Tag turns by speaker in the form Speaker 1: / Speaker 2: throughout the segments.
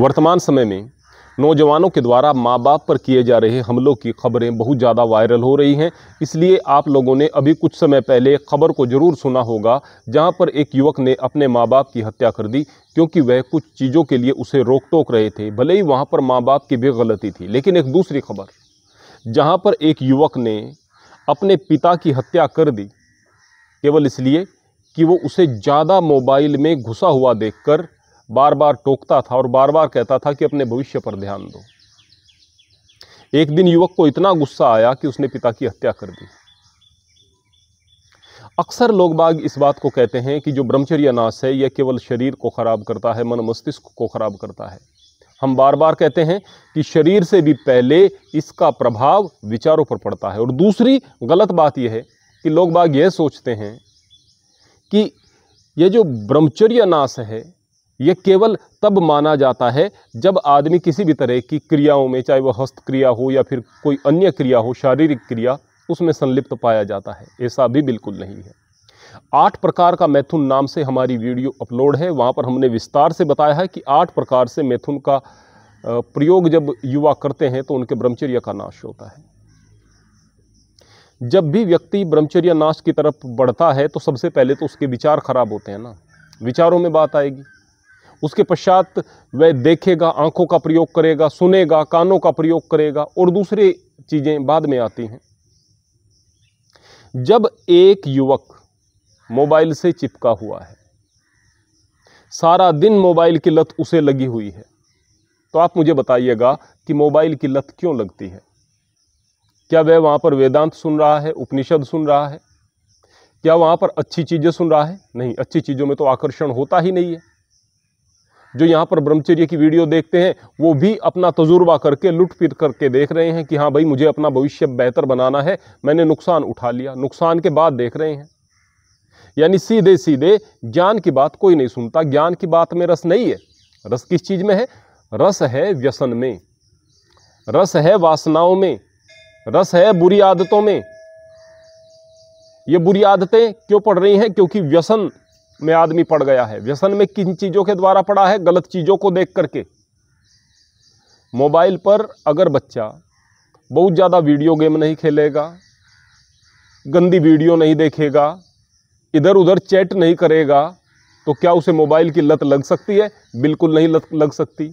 Speaker 1: वर्तमान समय में नौजवानों के द्वारा माँ बाप पर किए जा रहे हमलों की खबरें बहुत ज़्यादा वायरल हो रही हैं इसलिए आप लोगों ने अभी कुछ समय पहले खबर को ज़रूर सुना होगा जहाँ पर एक युवक ने अपने माँ बाप की हत्या कर दी क्योंकि वह कुछ चीज़ों के लिए उसे रोक टोक रहे थे भले ही वहाँ पर माँ बाप की भी गलती थी लेकिन एक दूसरी खबर जहाँ पर एक युवक ने अपने पिता की हत्या कर दी केवल इसलिए कि वो उसे ज़्यादा मोबाइल में घुसा हुआ देखकर बार बार टोकता था और बार बार कहता था कि अपने भविष्य पर ध्यान दो एक दिन युवक को इतना गुस्सा आया कि उसने पिता की हत्या कर दी अक्सर लोग बाग इस बात को कहते हैं कि जो ब्रह्मचर्य नाश है यह केवल शरीर को ख़राब करता है मन मस्तिष्क को ख़राब करता है हम बार बार कहते हैं कि शरीर से भी पहले इसका प्रभाव विचारों पर पड़ता है और दूसरी गलत बात यह है कि लोग बाग यह सोचते हैं कि यह जो ब्रह्मचर्य नाश है यह केवल तब माना जाता है जब आदमी किसी भी तरह की क्रियाओं में चाहे वह हस्तक्रिया हो या फिर कोई अन्य क्रिया हो शारीरिक क्रिया उसमें संलिप्त पाया जाता है ऐसा भी बिल्कुल नहीं है आठ प्रकार का मैथुन नाम से हमारी वीडियो अपलोड है वहाँ पर हमने विस्तार से बताया है कि आठ प्रकार से मैथुन का प्रयोग जब युवा करते हैं तो उनके ब्रह्मचर्य का नाश होता है जब भी व्यक्ति ब्रह्मचर्य नाश की तरफ बढ़ता है तो सबसे पहले तो उसके विचार खराब होते हैं ना विचारों में बात आएगी उसके पश्चात वह देखेगा आँखों का प्रयोग करेगा सुनेगा कानों का प्रयोग करेगा और दूसरी चीज़ें बाद में आती हैं जब एक युवक मोबाइल से चिपका हुआ है सारा दिन मोबाइल की लत उसे लगी हुई है तो आप मुझे बताइएगा कि मोबाइल की लत क्यों लगती है क्या वह वहाँ पर वेदांत सुन रहा है उपनिषद सुन रहा है क्या वहाँ पर अच्छी चीज़ें सुन रहा है नहीं अच्छी चीज़ों में तो आकर्षण होता ही नहीं है जो यहाँ पर ब्रह्मचर्य की वीडियो देखते हैं वो भी अपना तजुर्बा करके लुट पिट करके देख रहे हैं कि हाँ भाई मुझे अपना भविष्य बेहतर बनाना है मैंने नुकसान उठा लिया नुकसान के बाद देख रहे हैं यानी सीधे सीधे ज्ञान की बात कोई नहीं सुनता ज्ञान की बात में रस नहीं है रस किस चीज़ में है रस है व्यसन में रस है वासनाओं में रस है बुरी आदतों में ये बुरी आदतें क्यों पड़ रही हैं क्योंकि व्यसन में आदमी पड़ गया है व्यसन में किन चीज़ों के द्वारा पड़ा है गलत चीज़ों को देख करके मोबाइल पर अगर बच्चा बहुत ज़्यादा वीडियो गेम नहीं खेलेगा गंदी वीडियो नहीं देखेगा इधर उधर चैट नहीं करेगा तो क्या उसे मोबाइल की लत लग सकती है बिल्कुल नहीं लत लग सकती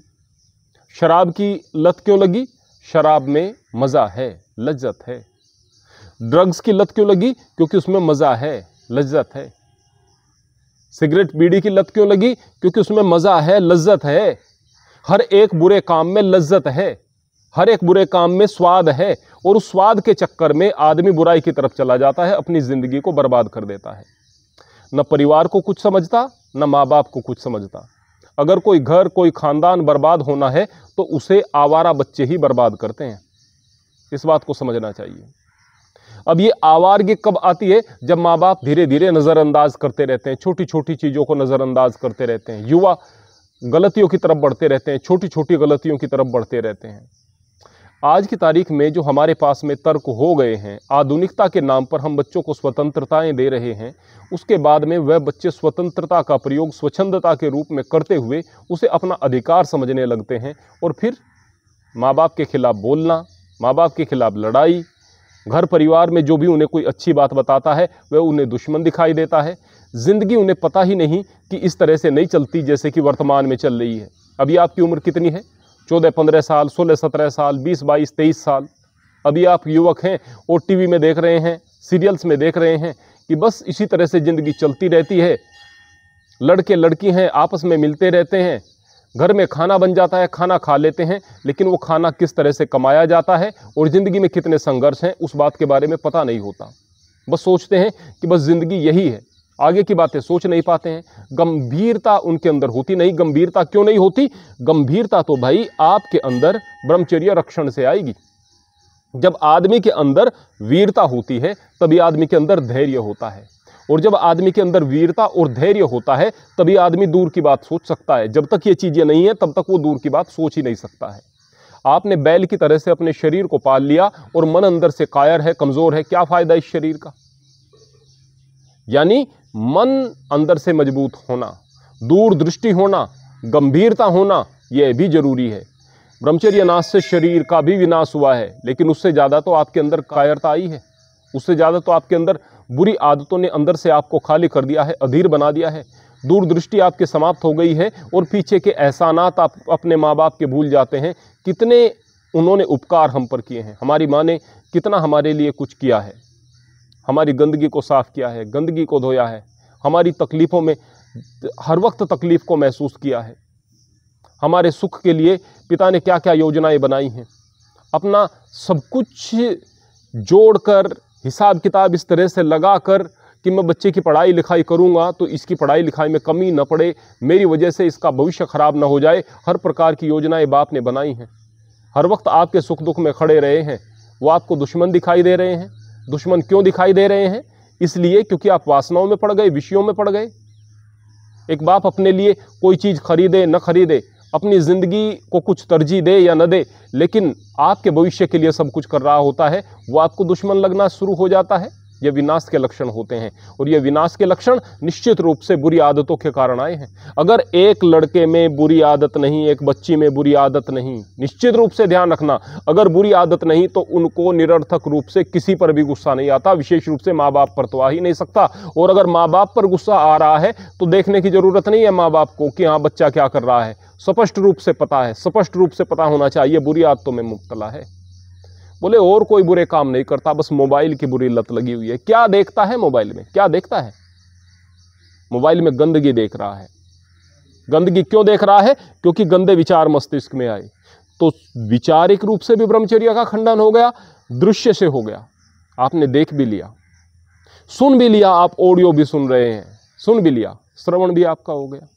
Speaker 1: शराब की लत क्यों लगी शराब में मज़ा है लज्जत है ड्रग्स की लत क्यों लगी क्योंकि उसमें मज़ा है लज्जत है सिगरेट बीड़ी की लत क्यों लगी क्योंकि उसमें मज़ा है लज्जत है हर एक बुरे काम में लज्जत है हर एक बुरे काम में स्वाद है और उस स्वाद के चक्कर में आदमी बुराई की तरफ चला जाता है अपनी ज़िंदगी को बर्बाद कर देता है न परिवार को कुछ समझता न माँ बाप को कुछ समझता अगर कोई घर कोई ख़ानदान बर्बाद होना है तो उसे आवारा बच्चे ही बर्बाद करते हैं इस बात को समझना चाहिए अब ये आवारगी कब आती है जब माँ बाप धीरे धीरे नज़रअंदाज करते रहते हैं छोटी छोटी चीज़ों को नज़रअंदाज करते रहते हैं युवा गलतियों की तरफ बढ़ते रहते हैं छोटी छोटी गलतियों की तरफ बढ़ते रहते हैं आज की तारीख में जो हमारे पास में तर्क हो गए हैं आधुनिकता के नाम पर हम बच्चों को स्वतंत्रताएं दे रहे हैं उसके बाद में वह बच्चे स्वतंत्रता का प्रयोग स्वच्छंदता के रूप में करते हुए उसे अपना अधिकार समझने लगते हैं और फिर माँ बाप के खिलाफ़ बोलना माँ बाप के खिलाफ़ लड़ाई घर परिवार में जो भी उन्हें कोई अच्छी बात बताता है वह उन्हें दुश्मन दिखाई देता है ज़िंदगी उन्हें पता ही नहीं कि इस तरह से नहीं चलती जैसे कि वर्तमान में चल रही है अभी आपकी उम्र कितनी है चौदह पंद्रह साल सोलह सत्रह साल बीस बाईस तेईस साल अभी आप युवक हैं और टीवी में देख रहे हैं सीरियल्स में देख रहे हैं कि बस इसी तरह से ज़िंदगी चलती रहती है लड़के लड़की हैं आपस में मिलते रहते हैं घर में खाना बन जाता है खाना खा लेते हैं लेकिन वो खाना किस तरह से कमाया जाता है और ज़िंदगी में कितने संघर्ष हैं उस बात के बारे में पता नहीं होता बस सोचते हैं कि बस ज़िंदगी यही है आगे की बातें सोच नहीं पाते हैं गंभीरता उनके अंदर होती नहीं गंभीरता क्यों नहीं होती गंभीरता तो भाई आपके अंदर ब्रह्मचर्य रक्षण से आएगी जब आदमी के अंदर वीरता होती है तभी आदमी के अंदर धैर्य होता है और जब आदमी के अंदर वीरता और धैर्य होता है तभी आदमी दूर की बात सोच सकता है जब तक ये चीज़ें नहीं है तब तक वो दूर की बात सोच ही नहीं सकता है आपने बैल की तरह से अपने शरीर को पाल लिया और मन अंदर से कायर है कमज़ोर है क्या फ़ायदा इस शरीर का यानी मन अंदर से मजबूत होना दूरदृष्टि होना गंभीरता होना यह भी जरूरी है ब्रह्मचर्य नाश से शरीर का भी विनाश हुआ है लेकिन उससे ज़्यादा तो आपके अंदर कायरता आई है उससे ज़्यादा तो आपके अंदर बुरी आदतों ने अंदर से आपको खाली कर दिया है अधीर बना दिया है दूरदृष्टि आपकी समाप्त हो गई है और पीछे के एहसानात आप अपने माँ बाप के भूल जाते हैं कितने उन्होंने उपकार हम पर किए हैं हमारी माँ ने कितना हमारे लिए कुछ किया है हमारी गंदगी को साफ़ किया है गंदगी को धोया है हमारी तकलीफ़ों में हर वक्त तकलीफ़ को महसूस किया है हमारे सुख के लिए पिता ने क्या क्या योजनाएं बनाई हैं अपना सब कुछ जोड़कर हिसाब किताब इस तरह से लगा कर कि मैं बच्चे की पढ़ाई लिखाई करूँगा तो इसकी पढ़ाई लिखाई में कमी न पड़े मेरी वजह से इसका भविष्य ख़राब ना हो जाए हर प्रकार की योजनाएं बाप ने बनाई हैं हर वक्त आपके सुख दुख में खड़े रहे हैं वो आपको दुश्मन दिखाई दे रहे हैं दुश्मन क्यों दिखाई दे रहे हैं इसलिए क्योंकि आप वासनाओं में पड़ गए विषयों में पड़ गए एक बाप अपने लिए कोई चीज़ खरीदे न खरीदे अपनी ज़िंदगी को कुछ तरजीह दे या न दे लेकिन आपके भविष्य के लिए सब कुछ कर रहा होता है वो आपको दुश्मन लगना शुरू हो जाता है यह विनाश के लक्षण होते हैं और यह विनाश के लक्षण निश्चित रूप से बुरी आदतों के कारण आए हैं अगर एक लड़के में बुरी आदत नहीं एक बच्ची में बुरी आदत नहीं निश्चित रूप से ध्यान रखना अगर बुरी आदत नहीं तो उनको निरर्थक रूप से किसी पर भी गुस्सा नहीं आता विशेष रूप से माँ बाप पर तो आ ही नहीं सकता और अगर माँ बाप पर गुस्सा आ रहा है तो देखने की ज़रूरत नहीं है माँ बाप को कि हाँ बच्चा क्या कर रहा है स्पष्ट रूप से पता है स्पष्ट रूप से पता होना चाहिए बुरी आदतों में मुबतला है बोले और कोई बुरे काम नहीं करता बस मोबाइल की बुरी लत लगी हुई है क्या देखता है मोबाइल में क्या देखता है मोबाइल में गंदगी देख रहा है गंदगी क्यों देख रहा है क्योंकि गंदे विचार मस्तिष्क में आए तो विचारिक रूप से भी ब्रह्मचर्य का खंडन हो गया दृश्य से हो गया आपने देख भी लिया सुन भी लिया आप ऑडियो भी सुन रहे हैं सुन भी लिया श्रवण भी आपका हो गया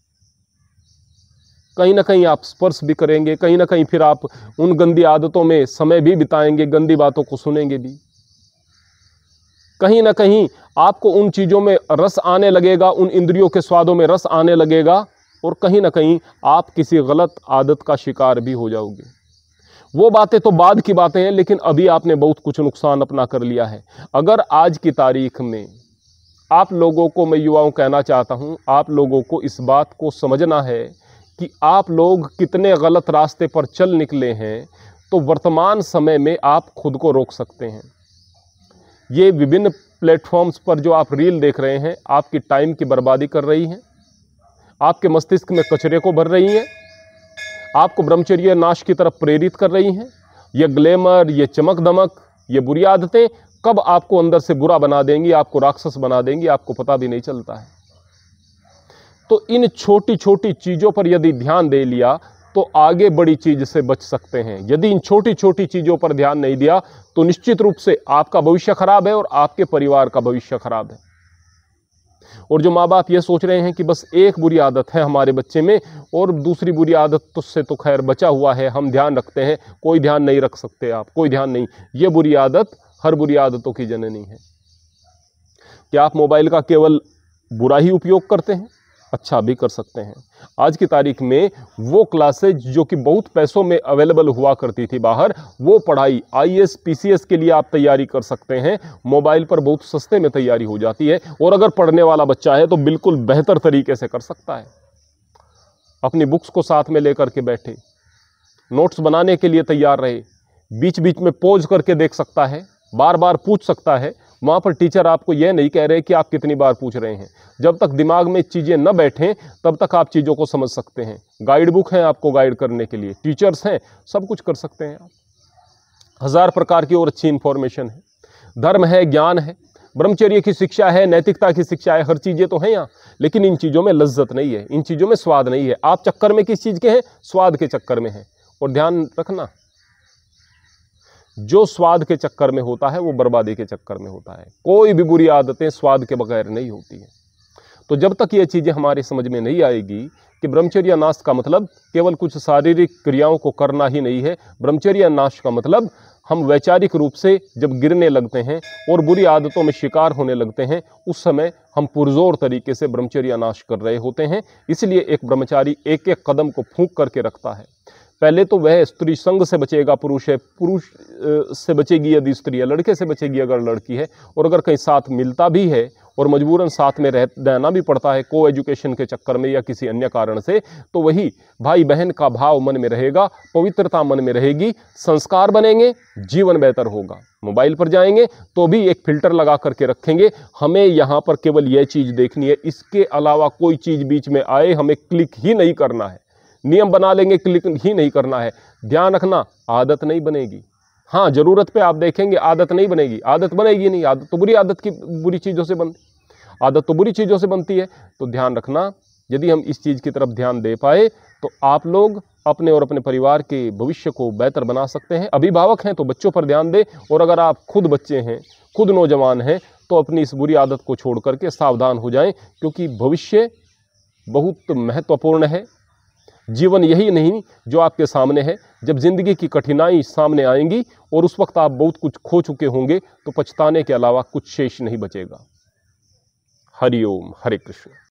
Speaker 1: कहीं ना कहीं आप स्पर्श भी करेंगे कहीं ना कहीं फिर आप उन गंदी आदतों में समय भी बिताएंगे गंदी बातों को सुनेंगे भी कहीं ना कहीं आपको उन चीज़ों में रस आने लगेगा उन इंद्रियों के स्वादों में रस आने लगेगा और कहीं ना कहीं आप किसी गलत आदत का शिकार भी हो जाओगे वो बातें तो बाद की बातें हैं लेकिन अभी आपने बहुत कुछ नुकसान अपना कर लिया है अगर आज की तारीख में आप लोगों को मैं युवाओं कहना चाहता हूँ आप लोगों को इस बात को समझना है कि आप लोग कितने गलत रास्ते पर चल निकले हैं तो वर्तमान समय में आप खुद को रोक सकते हैं ये विभिन्न प्लेटफॉर्म्स पर जो आप रील देख रहे हैं आपकी टाइम की बर्बादी कर रही हैं आपके मस्तिष्क में कचरे को भर रही हैं आपको ब्रह्मचर्य नाश की तरफ प्रेरित कर रही हैं ये ग्लैमर ये चमक दमक ये बुरी आदतें कब आपको अंदर से बुरा बना देंगी आपको राक्षस बना देंगी आपको पता भी नहीं चलता है तो इन छोटी छोटी चीज़ों पर यदि ध्यान दे लिया तो आगे बड़ी चीज़ से बच सकते हैं यदि इन छोटी छोटी चीज़ों पर ध्यान नहीं दिया तो निश्चित रूप से आपका भविष्य खराब है और आपके परिवार का भविष्य खराब है और जो माँ बाप ये सोच रहे हैं कि बस एक बुरी आदत है हमारे बच्चे में और दूसरी बुरी आदत तो से तो खैर बचा हुआ है हम ध्यान रखते हैं कोई ध्यान नहीं रख सकते आप कोई ध्यान नहीं ये बुरी आदत हर बुरी आदतों की जननी है क्या आप मोबाइल का केवल बुरा ही उपयोग करते हैं अच्छा भी कर सकते हैं आज की तारीख में वो क्लासेज जो कि बहुत पैसों में अवेलेबल हुआ करती थी बाहर वो पढ़ाई आई एस e के लिए आप तैयारी कर सकते हैं मोबाइल पर बहुत सस्ते में तैयारी हो जाती है और अगर पढ़ने वाला बच्चा है तो बिल्कुल बेहतर तरीके से कर सकता है अपनी बुक्स को साथ में लेकर के बैठे नोट्स बनाने के लिए तैयार रहे बीच बीच में पोज करके देख सकता है बार बार पूछ सकता है वहाँ पर टीचर आपको यह नहीं कह रहे कि आप कितनी बार पूछ रहे हैं जब तक दिमाग में चीज़ें न बैठें तब तक आप चीज़ों को समझ सकते हैं गाइड बुक हैं आपको गाइड करने के लिए टीचर्स हैं सब कुछ कर सकते हैं आप हज़ार प्रकार की और अच्छी इन्फॉर्मेशन है धर्म है ज्ञान है ब्रह्मचर्य की शिक्षा है नैतिकता की शिक्षा है हर चीज़ें तो हैं यहाँ लेकिन इन चीज़ों में लज्जत नहीं है इन चीज़ों में स्वाद नहीं है आप चक्कर में किस चीज़ के हैं स्वाद के चक्कर में हैं और ध्यान रखना जो स्वाद के चक्कर में होता है वो बर्बादी के चक्कर में होता है कोई भी बुरी आदतें स्वाद के बगैर नहीं होती हैं तो जब तक ये चीज़ें हमारे समझ में नहीं आएगी कि ब्रह्मचर्य नाश का मतलब केवल कुछ शारीरिक क्रियाओं को करना ही नहीं है ब्रह्मचर्य नाश का मतलब हम वैचारिक रूप से जब गिरने लगते हैं और बुरी आदतों में शिकार होने लगते हैं उस समय हम पुरजोर तरीके से ब्रह्मचर्य नाश कर रहे होते हैं इसलिए एक ब्रह्मचारी एक एक कदम को फूंक करके रखता है पहले तो वह स्त्री संग से बचेगा पुरुष है पुरुष से बचेगी यदि स्त्री है लड़के से बचेगी अगर लड़की है और अगर कहीं साथ मिलता भी है और मजबूरन साथ में रह रहना भी पड़ता है को एजुकेशन के चक्कर में या किसी अन्य कारण से तो वही भाई बहन का भाव मन में रहेगा पवित्रता मन में रहेगी संस्कार बनेंगे जीवन बेहतर होगा मोबाइल पर जाएंगे तो भी एक फिल्टर लगा करके रखेंगे हमें यहाँ पर केवल यह चीज़ देखनी है इसके अलावा कोई चीज़ बीच में आए हमें क्लिक ही नहीं करना है नियम बना लेंगे क्लिक ही नहीं करना है ध्यान रखना आदत नहीं बनेगी हाँ ज़रूरत पे आप देखेंगे आदत नहीं बनेगी आदत बनेगी नहीं आदत तो बुरी आदत की बुरी चीज़ों से बन आदत तो बुरी चीज़ों से बनती है तो ध्यान रखना यदि हम इस चीज़ की तरफ ध्यान दे पाए तो आप लोग अपने और अपने परिवार के भविष्य को बेहतर बना सकते हैं अभिभावक हैं तो बच्चों पर ध्यान दें और अगर आप खुद बच्चे हैं खुद नौजवान हैं तो अपनी इस बुरी आदत को छोड़ करके सावधान हो जाएं क्योंकि भविष्य बहुत महत्वपूर्ण है जीवन यही नहीं जो आपके सामने है जब ज़िंदगी की कठिनाई सामने आएंगी और उस वक्त आप बहुत कुछ खो चुके होंगे तो पछताने के अलावा कुछ शेष नहीं बचेगा हरिओम हरे कृष्ण